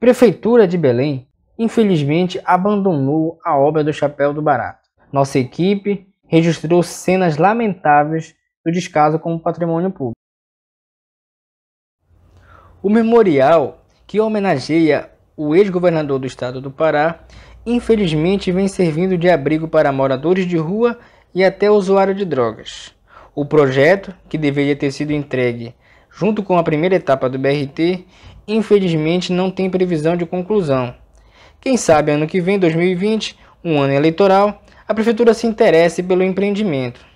Prefeitura de Belém, infelizmente, abandonou a obra do Chapéu do Barato. Nossa equipe registrou cenas lamentáveis do descaso com o patrimônio público. O memorial que homenageia o ex-governador do estado do Pará, infelizmente vem servindo de abrigo para moradores de rua e até usuário de drogas. O projeto, que deveria ter sido entregue junto com a primeira etapa do BRT, infelizmente não tem previsão de conclusão. Quem sabe ano que vem, 2020, um ano eleitoral, a prefeitura se interesse pelo empreendimento.